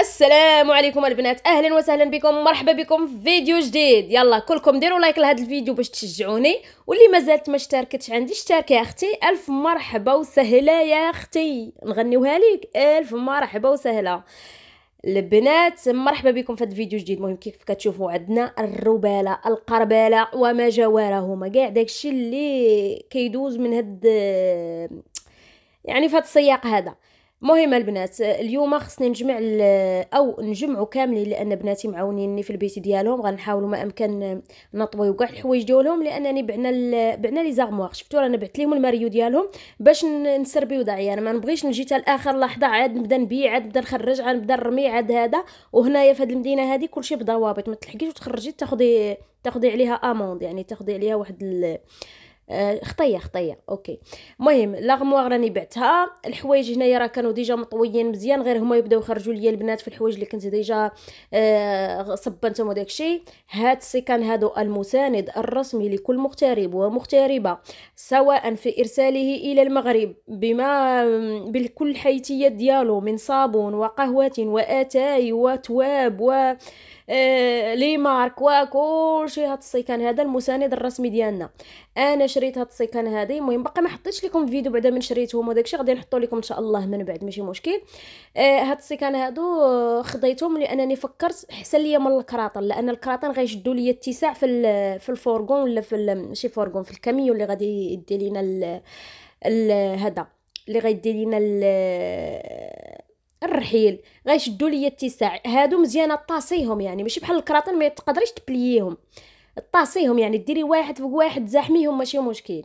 السلام عليكم البنات اهلا وسهلا بكم مرحبا بكم في فيديو جديد يلا كلكم ديروا لايك لهذا الفيديو باش تشجعوني واللي مازالت ما اشتركتش عندي اشتركي يا اختي الف مرحبا وسهلا يا اختي نغنيوها لك الف مرحبا وسهلا البنات مرحبا بكم في هذا الفيديو جديد مهم كيف كتشوفوا عندنا الروباله القربالة وما جوارهما كاع داكشي اللي كيدوز من هاد يعني في هاد السياق هذا مهم البنات اليوم خصني نجمع او نجمعوا كاملين لان بناتي معاونيني في البيت ديالهم غنحاولوا ما امكن نطويو كاع الحوايج ديالهم لانني بعنا بعنا لي زارموار شفتوا رانا بعت لهم الماريو ديالهم باش نسربيو داعي انا ما نبغيش نجي حتى لاخر لحظه عاد نبدا نبيع عاد نبدا نخرج عاد نبدا نرمي عاد هذا وهنايا في هذه المدينه هذه كلشي بضوابط ما تلحقيش وتخرجي تاخدي تاخدي عليها اموند يعني تاخدي عليها واحد ال... آه، خطيه خطيه اوكي المهم لاغموار راني بعتها الحوايج هنايا راه كانوا ديجا مطويين مزيان غير هما يبداو يخرجوا ليا البنات في الحوايج اللي كنت ديجا أه صبنتهم وداك الشيء هاد السيكان هادو المساند الرسمي لكل مغترب ومغتربه سواء في ارساله الى المغرب بما بكل حيتيات ديالو من صابون وقهوه واتاي وتواب و آه، لي مارك وكلشي هاد السيكان هذا المساند الرسمي ديالنا انا شريت هاد السيكان هذه المهم باقي ما حطيتش لكم فيديو بعدا من شريتهم وداكشي غادي نحطو لكم ان شاء الله من بعد ماشي مشكل آه، هاد السيكان هادو آه، خديتهم لانني فكرت احسن ليا من الكراطن لان الكراطن غيشدوا ليا اتساع في في الفورغون ولا في ماشي فورغون في الكاميو اللي غادي يدي لينا هذا اللي غيدي لينا الرحيل غيشدوا ليا التيساع هادو مزيانه طاسيهم يعني ماشي بحال الكراتين ما تقدريش تبلييهم طاسيهم يعني ديري واحد فوق واحد زاحميهم ماشي مشكل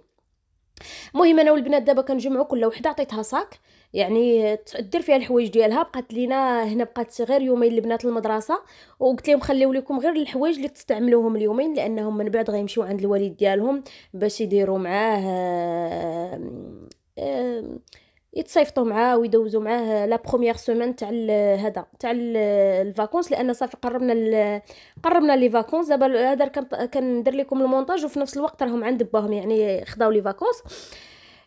المهم انا والبنات دابا كنجمعوا كل وحده عطيتها صاك يعني دير فيها الحوايج ديالها بقات لينا هنا بقات غير يومين البنات المدرسه وقلت لهم خليو لكم غير الحوايج اللي تستعملوهم اليومين لانهم من بعد غيمشيو عند الوالد ديالهم باش يديروا معاه آه آه يتصيفطوا معاه ويدوزوا معاه لا بروميير سيمين تاع هذا تاع الفاكونس لان صافي قربنا ال... قربنا لي فاكونس دابا هذا كندير لكم المونتاج وفي نفس الوقت راهم عند باهم يعني خداو لي فاكونس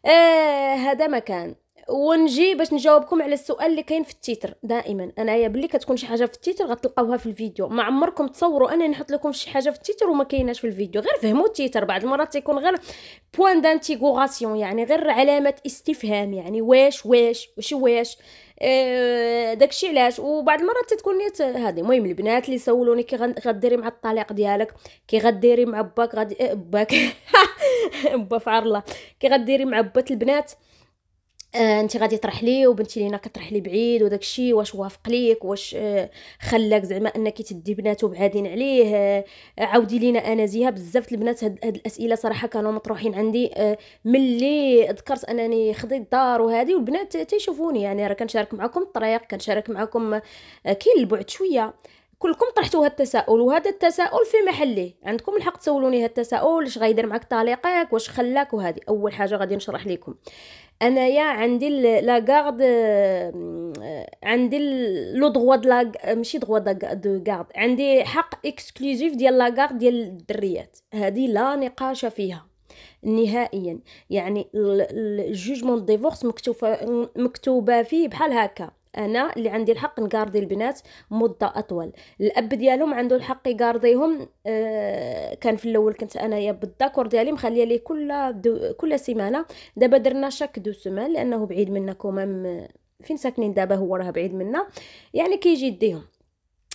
آه هذا مكان ونجي باش نجاوبكم على السؤال اللي كاين في التيتر دائما انايا بلي كتكون شي حاجه في التيتر غتلقاوها في الفيديو ما عمركم تصوروا انني نحط لكم شي حاجه في التيتر وما كايناش في الفيديو غير فهموا التيتر بعض المرات تيكون غير بوين دانتيغوراسيون يعني غير علامه استفهام يعني واش واش واش واش آه داكشي علاش وبعض المرات تتكون نيت هذه المهم البنات اللي سولوني كي غديري مع الطلاق ديالك كي غديري مع باك غادي باك با فعر الله كي غديري مع بات البنات آه انت غادي تطرح لي وبنتي لينا كطرح لي بعيد وداك الشيء واش وافق ليك واش آه، خلاك زعما انك تدي بناتو بعادين عليه آه، عاودي لينا انا زيها بزاف البنات هاد, هاد الاسئله صراحه كانوا مطروحين عندي آه، ملي ذكرت انني خديت الدار وهذه والبنات تيشوفوني يعني راه كنشارك معكم الطريق كنشارك معكم آه كاين البعد شويه كلكم طرحتوا هذا التساؤل وهذا التساؤل في محله عندكم الحق تسولوني هذا التساؤل اش غيدير معك طليقك واش خلاك وهذه اول حاجه غادي نشرح لكم انايا عندي لا آه، غارد عندي لو دروا دو ماشي دروا دو غارد عندي حق اكسكلوزيف ديال لا غارد ديال الدريات هذه لا نقاش فيها نهائيا يعني الجوجمون ديفورس مكتوبه مكتوبه فيه بحال هكا انا اللي عندي الحق نقارضي البنات مده اطول الاب ديالهم عنده الحق يقارضيهم آه كان في الاول كنت انايا بالداكور ديالي مخليه ليه كل دو كل سيمانه دابا درنا شاك دو سمان لانه بعيد منا كومام فين ساكنين دابا هو راه بعيد منا يعني كيجي يديهم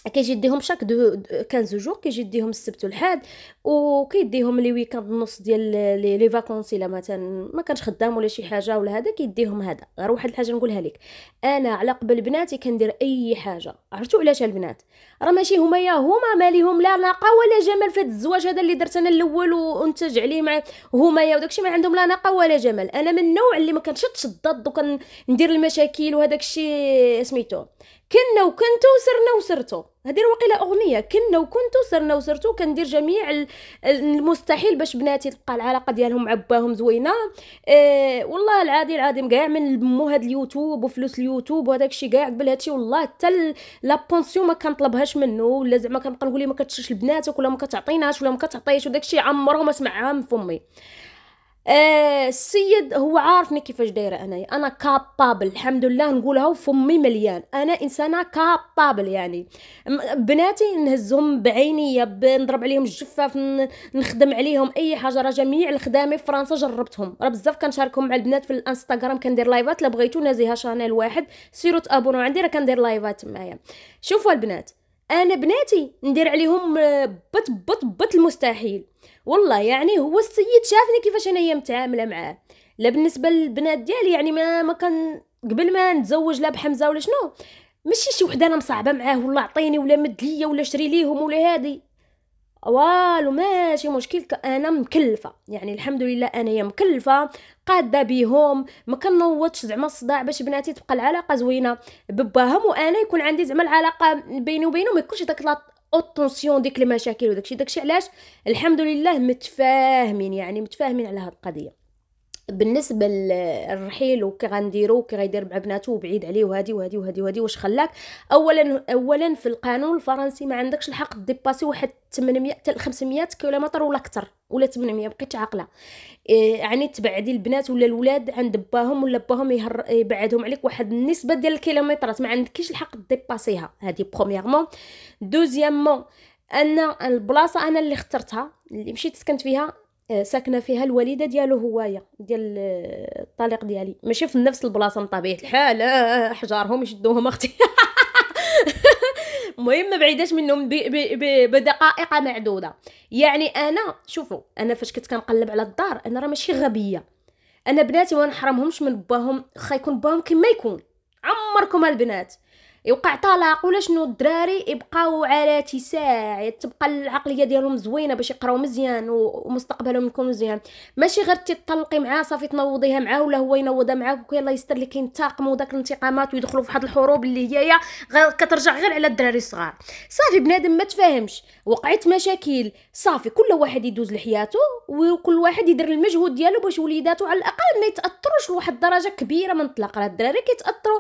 كيجي يديهم شاك دو 15 جوغ كيجي يديهم السبت والحد وكيديهم لي ويكاند نص ديال لي فاكونس الا مثلا ما كانش خدام ولا شي حاجه ولا هذا كيديهم هذا غير واحد الحاجه نقولها لك انا على قبل بناتي كندير اي حاجه عرفتوا علاش البنات راه ماشي هما يا هما ماليهم لا ناقه ولا جمال في الزواج هذا اللي درت انا الاول وانتج عليه مع هما يا وداكشي ما عندهم لا ناقه ولا جمال انا من النوع اللي ما كنشطش الضد وكندير المشاكل وهذاك الشيء سميتو كنا وكنتو صرنا وصرتو هذه واقيلا اغنيه كنا وكنتو صرنا وصرتو كندير جميع المستحيل باش بناتي تبقى العلاقه ديالهم مع باهم زوينه اه والله العادي العظيم كاع من مو هاد اليوتيوب وفلوس اليوتيوب وهذاك الشيء كاع قبل هادشي والله حتى لا بونسيون ما كنطلبهاش منه ولا زعما كنبقى نقول ليه ما كتشرش لبناتك ولا ما كتعطيناش ولا ما كتعطيش وداك الشيء عمره ما سمعها من فمي آه السيد هو عارفني كيفاش دايره انايا انا كابابل الحمد لله نقولها وفمي مليان انا انسانه كابابل يعني بناتي نهزهم بعينيا نضرب عليهم الجفاف نخدم عليهم اي حاجه راه جميع الخدامي في فرنسا جربتهم راه بزاف كنشاركهم مع البنات في الانستغرام كندير لايفات لا بغيتو نازيها شانيل واحد سيرو تابونو عندي راه كندير لايفات معايا شوفوا البنات انا بناتي ندير عليهم آه، بط بط بط المستحيل والله يعني هو السيد شافني كيفاش انايا متعامله معاه لا بالنسبه للبنات ديالي يعني ما ما كان قبل ما نتزوج لا بحمزه ولا شنو ماشي شي وحده انا مصاحبه معاه ولا عطيني ولا مد ليا ولا شري ليهم ولا هادي والو ماشي مشكل انا مكلفه يعني الحمد لله انايا مكلفه قاده بيهم ما كنوضش زعما الصداع باش بناتي تبقى العلاقه زوينه بباهم وانا يكون عندي زعما العلاقه بيني وبينهم ما يكونش داك اوتونسيون ديك المشاكل وداكشي داكشي علاش الحمد لله متفاهمين يعني متفاهمين على هاد القضيه بالنسبه للرحيل وكي غنديرو وكي غيدير مع بناتو وبعيد عليه وهادي وهادي وهادي وهادي واش خلاك اولا اولا في القانون الفرنسي ما عندكش الحق ديباسي واحد 800 حتى 500 كيلومتر ولا اكثر ولا 800 بقيت عاقله إيه، يعني تبعدي البنات ولا الولاد عند باهم ولا باهم يهر يبعدهم عليك واحد النسبه ديال الكيلومترات ما عندكش الحق ديباسيها هذه بروميرمون دوزيامون ان البلاصه انا اللي اخترتها اللي مشيت سكنت فيها آه، ساكنه فيها الوالده ديالو هوايا ديال آه، الطليق ديالي ماشي في نفس البلاصه من طبيعه الحال آه، حجارهم يشدوهم اختي المهم ما بعيداش منهم بدقائق معدوده يعني انا شوفوا انا فاش كنت كنقلب على الدار انا راه ماشي غبيه انا بناتي ما نحرمهمش من باهم خا يكون باهم كما يكون عمركم البنات يوقع طلاق ولا شنو الدراري يبقاو على اتساع تبقى العقليه ديالهم زوينه باش يقراو مزيان ومستقبلهم يكون مزيان ماشي غير تطلقي معاه صافي تنوضيها معاه ولا هو ينوضها معاك يلا يستر لك ينتقموا داك الانتقامات ويدخلوا في واحد الحروب اللي هي غير كترجع غير على الدراري الصغار صافي بنادم ما تفاهمش وقعت مشاكل صافي كل واحد يدوز لحياته وكل واحد يدير المجهود ديالو باش وليداتو على الاقل ما يتاثروش لواحد الدرجه كبيره من الطلاق راه الدراري كيتاثروا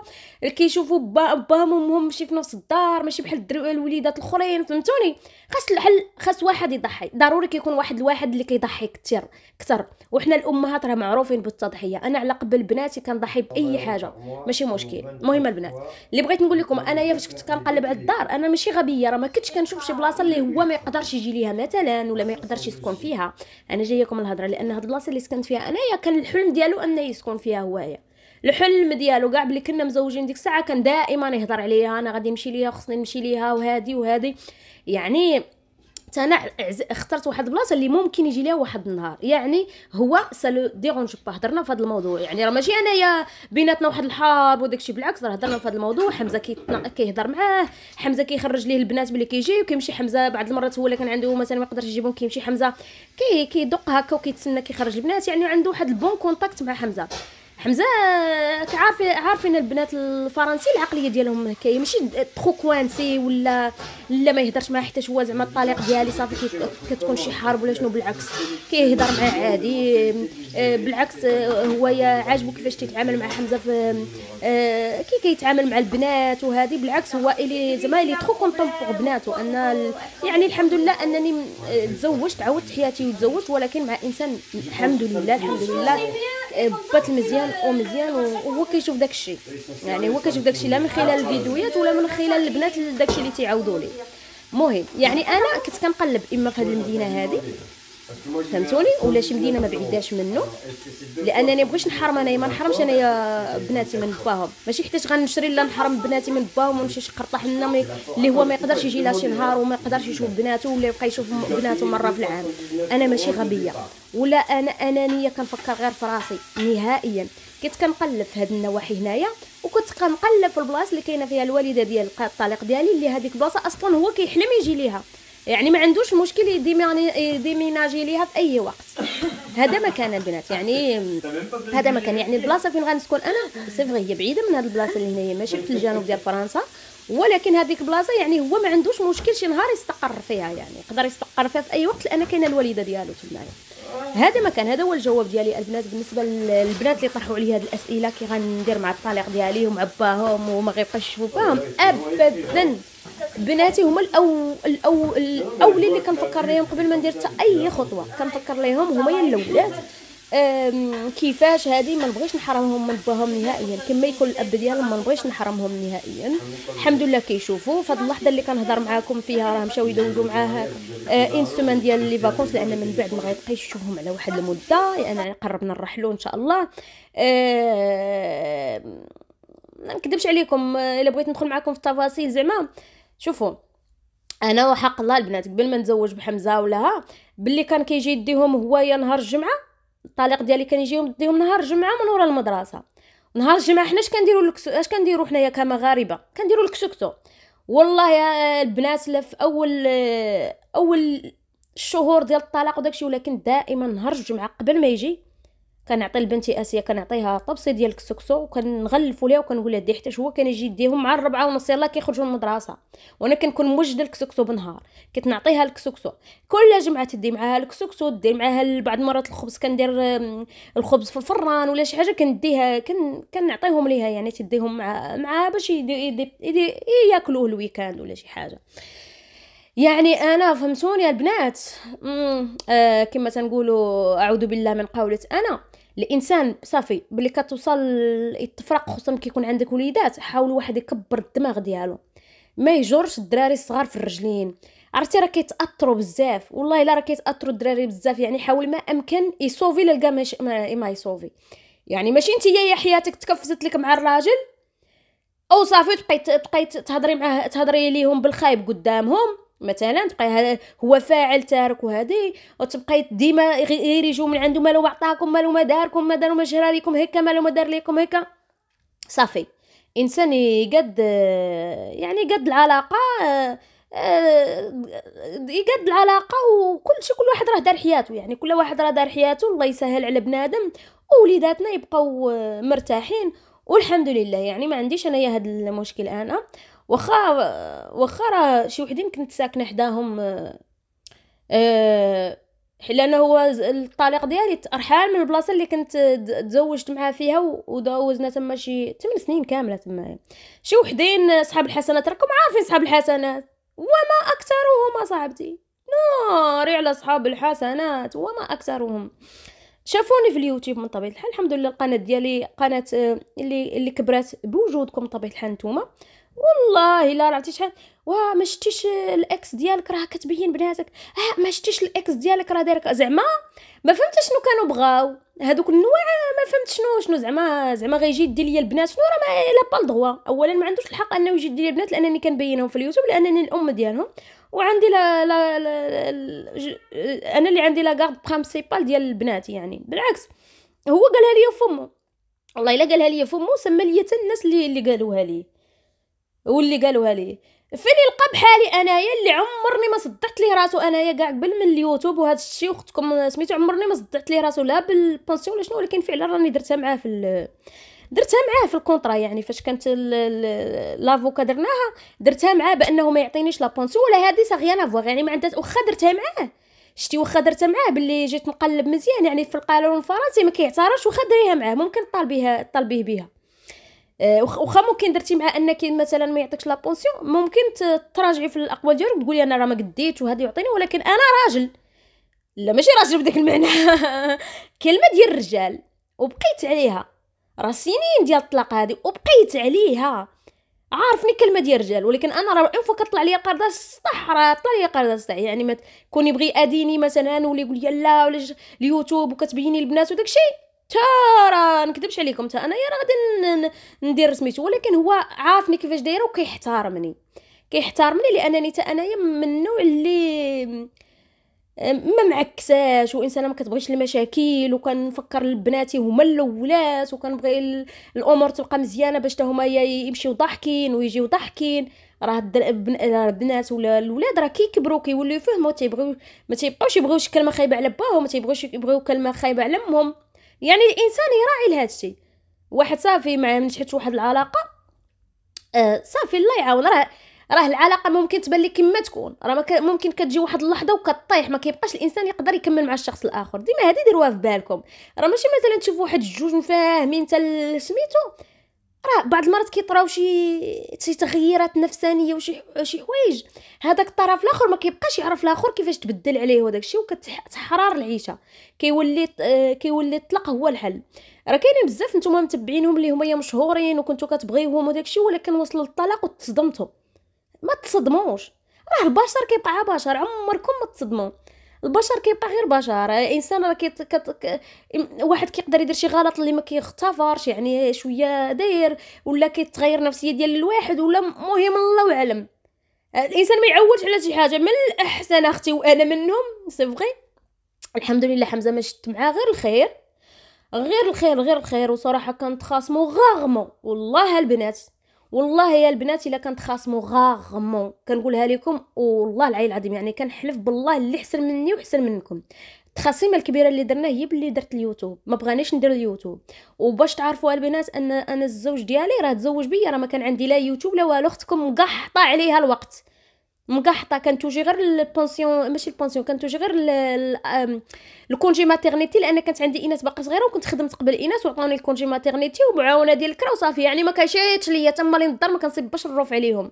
كيشوفوا باهم امهم ماشي في نفس الدار ماشي بحال الوليدات الاخرين فهمتوني خاص الحل خاص واحد يضحي ضروري كيكون واحد الواحد اللي كيضحي كثير كثر وحنا الامهات راه معروفين بالتضحيه انا على قبل بناتي كنضحي باي حاجه ماشي مشكل المهم البنات اللي بغيت نقول لكم انايا فاش كنت كنقلب على الدار انا ماشي غبيه راه ما كنتش كنشوف شي بلاصه اللي هو ما يقدرش يجي ليها مثلا ولا ما يقدرش يسكن فيها انا جايكم الهضره لان هاد البلاصه اللي سكنت فيها انايا كان الحلم ديالو انه يسكن فيها هوايا الحلم ديالو كاع بلي كنا مزوجين ديك الساعه كان دائما يهضر عليها انا غادي نمشي ليها خصني نمشي ليها وهادي وهادي يعني انا اخترت واحد البلاصه اللي ممكن يجي ليها واحد النهار يعني هو سالو ديغونج با هضرنا في هذا الموضوع يعني راه ماشي انايا بيناتنا واحد الحرب وداك الشيء بالعكس راه هضرنا في هذا الموضوع حمزه كيهضر معاه حمزه كيخرج ليه البنات ملي كيجي وكيمشي حمزه بعض المرات هو اللي كان عنده مثلا ما يقدرش يجيبهم كيمشي حمزه كي كيدق هكا وكيتسنى كيخرج البنات يعني عنده واحد البون كونتاكت مع حمزه حمزه عارفين عارفين البنات الفرنسي العقليه ديالهم كي ماشي تخو كوانسي ولا لا ما يهضرش معاه حتى هو زعما الطليق ديالي صافي كتكون شي حرب ولا شنو بالعكس كيهضر معاه عادي آه، بالعكس آه، هو عاجبو كيفاش تيتعامل مع حمزه في آه، كي كيتعامل مع البنات وهذه بالعكس هو الي زعما الي تخو كونطون بوغ بناته ان يعني الحمد لله انني تزوجت عاودت حياتي وتزوجت ولكن مع انسان الحمد لله الحمد لله بات مزيان او مزيان وهو كيشوف داك الشيء يعني هو كيشوف داك الشيء لا من خلال الفيديوهات ولا من خلال البنات داك الشيء اللي تيعاودوا لي مهم يعني انا كنت كنقلب اما في هذه المدينه هذه فهمتوني ولا شي مدينه ما بعيداش منه لانني بغيتش نحرم انايا ما نحرمش انايا بناتي من باهم ماشي حيتاش غنشري لا نحرم بناتي من باهم ونمشي نقرطح لنا اللي هو ما يقدرش يجي لها شي نهار وما يقدرش يشوف بناته ولا يبقى يشوف بناته مره في العام انا ماشي غبيه ولا انا انانيه كنفكر غير في راسي نهائيا كنت كنقلب في هاد النواحي هنايا وكنت كنقلب في البلاصه اللي كاينه فيها الوالده ديال الطليق ديالي اللي هذيك البلاصه اصلا هو كيحلم يجي ليها يعني ما عندوش مشكل يديميناجي ليها في اي وقت هذا مكان البنات يعني هذا مكان يعني البلاصه فين غنسكن انا سي هي بعيده من هذه البلاصه اللي هنايا ماشي في الجنوب ديال فرنسا ولكن هذيك بلاصه يعني هو ما عندوش مشكل شي نهار يستقر فيها يعني يقدر يستقر فيها في اي وقت لان كاينه الوالده ديالو تمايا هذا ما كان هذا هو الجواب ديالي البنات بالنسبه للبنات اللي طرحوا عليا هذه الاسئله كي غندير مع الطليق ديالي ومع باهم وما غيبقاش يشوفوا ابدا بناتي هما الاول الاول الأولين اللي كنفكر ليهم قبل ما ندير حتى أي خطوة كنفكر ليهم هما يا الأولاد كيفاش هذه ما نبغيش نحرمهم من باهم نهائيا كما يكون الاب ديالهم ما نبغيش نحرمهم نهائيا الحمد لله كيشوفوا فهاد اللحظه اللي كنهضر معاكم فيها راه مشاو يدوزوا معاه ان سومان ديال لي فاكونس لان من بعد ما غيبقايش يشوفهم على واحد المده يعني قربنا نرحلوا ان شاء الله أه ما نكذبش عليكم الا بغيت ندخل معاكم في التفاصيل زعما شوفوا انا وحق الله البنات قبل ما نتزوج بحمزه ولا ها باللي كان كيجي يديهم هو يا نهار الجمعه الطليق ديالي كان يجيهم يديهم نهار الجمعه من ورا المدرسه نهار الجمعه حنا اش كنديروا الكسو اش كنديروا حنايا كمغاربه كنديروا الكسكتو والله يا البنات في اول اول الشهور ديال الطلاق وداكشي ولكن دائما نهار الجمعه قبل ما يجي كنعطي لبنتي اسيا كنعطيها طبسي ديال الكسكسو وكنغلفو ليها وكنقول لها دي حتى هو كان يجي يديهم مع الربعه ونص يلاه كيخرجوا من المدرسه وانا كنكون موجده الكسكسو بنهار كنت نعطيها الكسكسو كل جمعه تدي معاها الكسكسو دير معاها بعض المرات الخبز كندير الخبز في الفران ولا شي حاجه كنديها كن كنعطيهم ليها يعني تديهم مع معاها باش ياكلوه الويكاند ولا شي حاجه يعني انا فهمتوني البنات آه كما تنقولوا اعوذ بالله من قولة انا الانسان صافي ملي كتوصل التفرق خصوصا كيكون عندك وليدات حاول واحد يكبر الدماغ ديالو ما يجرش الدراري الصغار في الرجلين عرفتي راه كيتاثروا بزاف والله الا راه كيتاثروا الدراري بزاف يعني حاول ما امكن يسوفي للقى ما, ما يسوفي يعني ماشي انت هي حياتك تكفزت لك مع الراجل او صافي تبقي تبقي تهضري معاه تهضري ليهم بالخايب قدامهم مثلا تبقى هو فاعل تارك وهذه وتبقى ديما غير يجوا من عنده مالو عطاكم مالو ما داركم ما داروا ما جرى لكم هكا مالو ما دار ليكم هكا صافي انسان يقد يعني قد العلاقه يقد العلاقه وكل شيء كل واحد راه دار حياته يعني كل واحد راه دار حياته الله يسهل على بنادم ووليداتنا يبقاو مرتاحين والحمد لله يعني ما عنديش انايا هذا المشكل انا واخا واخا راه شي وحدين كنت ساكنه حداهم أه, آه، لانه هو الطالق ديالي ارحال من البلاصه اللي كنت تزوجت معاه فيها ودوزنا تما شي 8 سنين كامله تما شي وحدين صحاب الحسنات راكم عارفين صحاب الحسنات وما اكثرهم صاحبتي ناري على صحاب الحسنات وما اكثرهم شافوني في اليوتيوب من طبيعه الحال الحمد لله القناه ديالي قناه آه، اللي اللي كبرات بوجودكم طبيعه الحال نتوما والله لا راه تيشحال وا ما شتيش الاكس ديالك راه كتبين بناتك ها آه، ما شتيش الاكس ديالك راه دايرك زعما ما فهمتش شنو كانوا بغاو هذوك النوع ما فهمت شنو شنو زعما زعما غيجي يدي ليا البنات شنو راه ما لا با اولا ما عندوش الحق انه يجي يدي ليا البنات لانني كنبينهم في اليوتيوب لانني الام ديالهم وعندي لا لا, لا, آه، انا اللي عندي لا غارد برينسيبال ديال البنات يعني بالعكس هو قالها لي فمو والله الا قالها لي فمو سمى لي الناس اللي اللي قالوها لي واللي قالوها لي فين يلقى بحالي انايا اللي عمرني ما صدعت ليه راسو انايا كاع قبل من اليوتيوب وهذا الشيء اختكم سميتو عمرني ما صدعت ليه راسو لا بالبونسيون ولا شنو ولكن فعلا راني درتها معاه في درتها معاه في الكونطرا يعني فاش كانت ال... لافوكا درناها درتها معاه بانه ما يعطينيش لا بونسيون ولا هذه صغيانا فوا يعني ما عندها واخا درتها معاه شتي واخا درتها معاه باللي جيت نقلب مزيان يعني في القانون الفرنسي ما كيعترفش واخا دريها معاه ممكن طالبيها طالبيه بها آه، واخا ممكن درتي مع انك مثلا ما يعطيكش لابونسيون ممكن تراجعي في الاقوال ديالك تقولي انا راه ما قديت وهذا يعطيني ولكن انا راجل لا ماشي راجل بداك المعنى كلمه ديال الرجال وبقيت عليها راه سنين ديال الطلاق هذه وبقيت عليها عارفني كلمه ديال الرجال ولكن انا راه اون فوا كطلع ليا قرضه السطح راه طلع ليا قرضه السطح يعني ما كون يبغي اديني مثلا ولا يقول لي لا ولا اليوتيوب وكتبيني البنات وداك الشيء ترى نكذبش عليكم تا انايا راه غادي ندير سميتو ولكن هو عارفني كيفاش دايره وكيحترمني كيحترمني لانني تا انايا من النوع اللي آه، ما معكساش وانسانه ما كتبغيش المشاكل وكنفكر لبناتي هما الاولات وكنبغي الامور تبقى مزيانه باش حتى هما يمشيو ضاحكين ويجيو ضاحكين راه البنات ولا الاولاد راه كيكبروا كيوليو يفهموا تيبغيو ما تيبقاوش يبغيو كلمه خايبه على باهم ما تيبغيوش يبغيو كلمه خايبه على امهم يعني الانسان يراعي لهذا الشيء واحد صافي مع من نجحت واحد العلاقه آه صافي الله يعاون راه راه العلاقه ممكن تبان لك كما تكون راه ممكن كتجي واحد اللحظه وكطيح ما كيبقاش الانسان يقدر يكمل مع الشخص الاخر ديما هذه ديروها في بالكم راه ماشي مثلا تشوف واحد جوج مفاهمين حتى سميتو راه بعض المرات كيطراو شي شي تغييرات نفسانيه وشي شي حوايج هذاك الطرف الاخر ما كيبقاش يعرف الاخر كيفاش تبدل عليه وداك الشيء وكتحرار العيشه كيولي آه، كيولي الطلاق هو الحل راه كاينين بزاف نتوما متبعينهم اللي هما مشهورين وكنتو كتبغيوهم وداك الشيء ولكن وصل للطلاق وتصدمتو ما تصدموش راه البشر كيبقى بشر عمركم ما تصدموا البشر كيبقى غير بشر الانسان راه كت... كت... واحد كيقدر يدير شي غلط اللي ما كيختفرش يعني شويه داير ولا كيتغير نفسية ديال الواحد ولا مهم الله اعلم الانسان ما يعودش على شي حاجه من الاحسن اختي وانا منهم سي الحمد لله حمزه ما شت معاه غير الخير غير الخير غير الخير وصراحه كنت خاصمو غاغمو والله البنات والله يا البنات الا خاصمو غاغمون كنقولها لكم والله العلي العظيم يعني كنحلف بالله اللي حسن مني وحسن منكم التخاصيمه الكبيره اللي درنا هي باللي درت اليوتيوب ما بغانيش ندير اليوتيوب وباش تعرفوا البنات ان انا الزوج ديالي راه تزوج بيا راه ما كان عندي لا يوتيوب لا والو اختكم مقحطه عليها الوقت مقحطه كنتوجي غير البونسيون ماشي البونسيون كنتوجي غير الكونجي ماتيرنيتي لان كانت عندي ايناس باقا صغيره وكنت خدمت قبل ايناس وعطاوني الكونجي ماتيرنيتي ومعاونه ديال الكرا وصافي يعني ما كانش ليا تما لين الدار ما كنصيبش الروف عليهم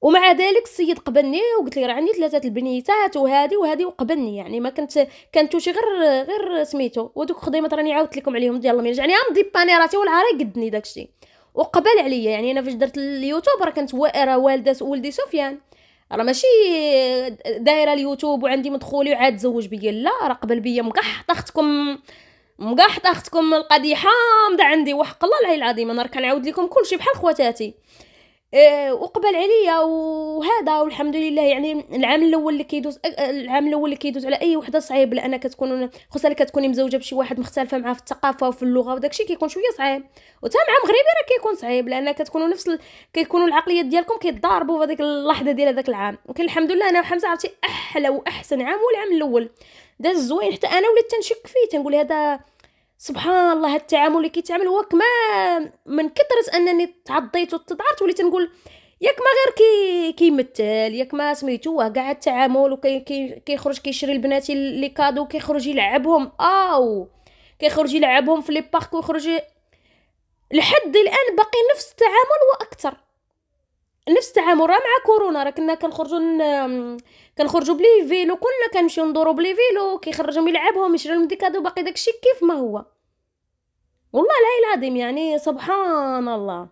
ومع ذلك السيد قبلني وقلت لي راه عندي ثلاثه البنيتات وهذه وهذه وقبلني يعني ما كنت كنتوشي غير غير سميتو ودوك خديمات راني عاودت لكم عليهم ديال الله يعني عم باني راسي ولا قدني داكشي وقبل عليا يعني انا فاش درت اليوتيوب راه كانت والده ولدي سفيان راه ماشي دايره اليوتيوب وعندي مدخولي وعاد تزوج بيا لا راه قبل بيا مقحط اختكم مقحط اختكم القديحه عندي وحق الله العلي العظيم انا راه كنعاود لكم كلشي بحال خواتاتي آه، وقبل عليا وهذا والحمد لله يعني العام الاول اللي كيدوز آه، آه، العام الاول اللي كيدوز على اي وحده صعيب لان كتكون خصوصا كتكوني مزوجه بشي واحد مختلفه معاه في الثقافه وفي اللغه وداك الشيء كيكون شويه صعيب وتا مع مغربي راه كيكون صعيب لان كتكونوا نفس ال... كيكونوا العقليات ديالكم كيتضاربوا في هذيك اللحظه ديال هذاك العام ولكن الحمد لله انا وحمزه عرفتي احلى واحسن عام هو العام الاول داز زوين حتى انا وليت تنشك فيه تنقول هذا سبحان الله هاد التعامل اللي كيتعامل هو كما من كثرة انني تعضيت وتضعرت وليت نقول ياك ما غير كي كيمثل ياك ما سميتو هو كاع التعامل وكيخرج كي كيشري لبناتي لي كادو كيخرج يلعبهم او كيخرج يلعبهم في لي بارك ويخرج لحد الان باقي نفس التعامل واكثر نفس التعامل راه مع كورونا راه كنا كنخرجوا كنخرجوا بلي فيلو كنا كنمشيو ندورو بلي فيلو كيخرجهم يلعبهم يشري لهم ديكادو باقي داكشي كيف ما هو والله العلي العظيم يعني سبحان الله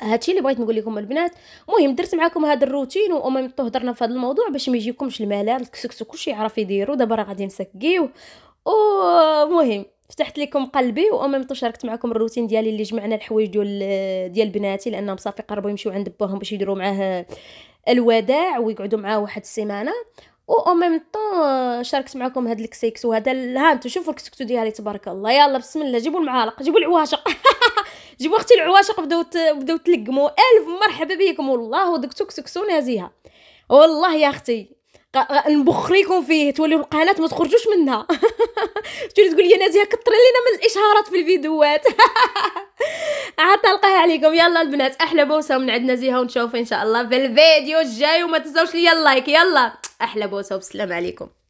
هادشي اللي بغيت نقول لكم البنات مهم درت معكم هذا الروتين وامام تو هضرنا في هذا الموضوع باش ما يجيكمش الملل الكسكس وكلشي يعرف يديرو دابا راه غادي نسكيوه ومهم فتحت لكم قلبي وامام طو شاركت معكم الروتين ديالي اللي جمعنا الحوايج ديال ديال بناتي لانهم صافي قربوا يمشيو عند باهم باش يديروا معاه الوداع ويقعدوا معاه واحد السيمانه او ميم طون شاركت معكم هاد الكسيكس وهذا ها انتم شوفوا الكسكتو ديالي تبارك الله يلا بسم الله جيبوا المعالق جيبوا العواشق جيبوا اختي العواشق بداو بداو تلقموا الف مرحبا بكم والله دكتو كسكسو نازيها والله يا اختي نبخريكم فيه توليو القناه ما تخرجوش منها تولي تقول لي نازيه كثر لينا من الاشهارات في الفيديوهات عاد تلقاها عليكم يلا البنات احلى بوسه من عند نازيه ونشوف ان شاء الله في الفيديو الجاي وما تنساوش لي اللايك يلا احلى بوسه وبسلام عليكم